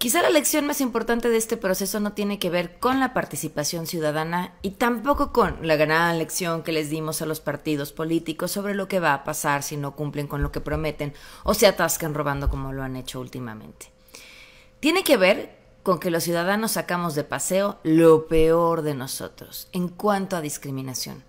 Quizá la lección más importante de este proceso no tiene que ver con la participación ciudadana y tampoco con la gran lección que les dimos a los partidos políticos sobre lo que va a pasar si no cumplen con lo que prometen o se atascan robando como lo han hecho últimamente. Tiene que ver con que los ciudadanos sacamos de paseo lo peor de nosotros en cuanto a discriminación,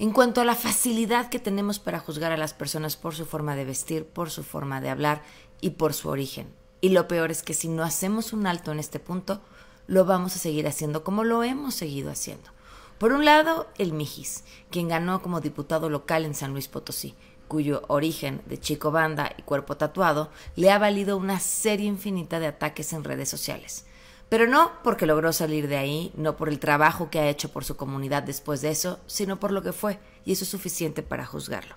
en cuanto a la facilidad que tenemos para juzgar a las personas por su forma de vestir, por su forma de hablar y por su origen y lo peor es que si no hacemos un alto en este punto, lo vamos a seguir haciendo como lo hemos seguido haciendo. Por un lado, el Mijis, quien ganó como diputado local en San Luis Potosí, cuyo origen de chico banda y cuerpo tatuado le ha valido una serie infinita de ataques en redes sociales. Pero no porque logró salir de ahí, no por el trabajo que ha hecho por su comunidad después de eso, sino por lo que fue, y eso es suficiente para juzgarlo.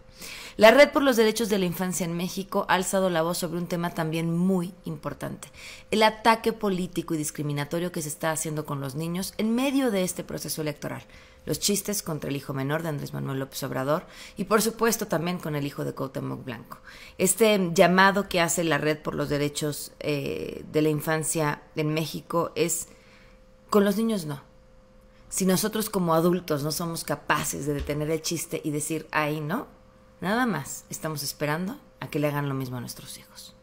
La Red por los Derechos de la Infancia en México ha alzado la voz sobre un tema también muy importante, el ataque político y discriminatorio que se está haciendo con los niños en medio de este proceso electoral, los chistes contra el hijo menor de Andrés Manuel López Obrador y por supuesto también con el hijo de Cuauhtémoc Blanco. Este llamado que hace la Red por los Derechos eh, de la Infancia en México es, con los niños no. Si nosotros como adultos no somos capaces de detener el chiste y decir, ahí no, nada más estamos esperando a que le hagan lo mismo a nuestros hijos.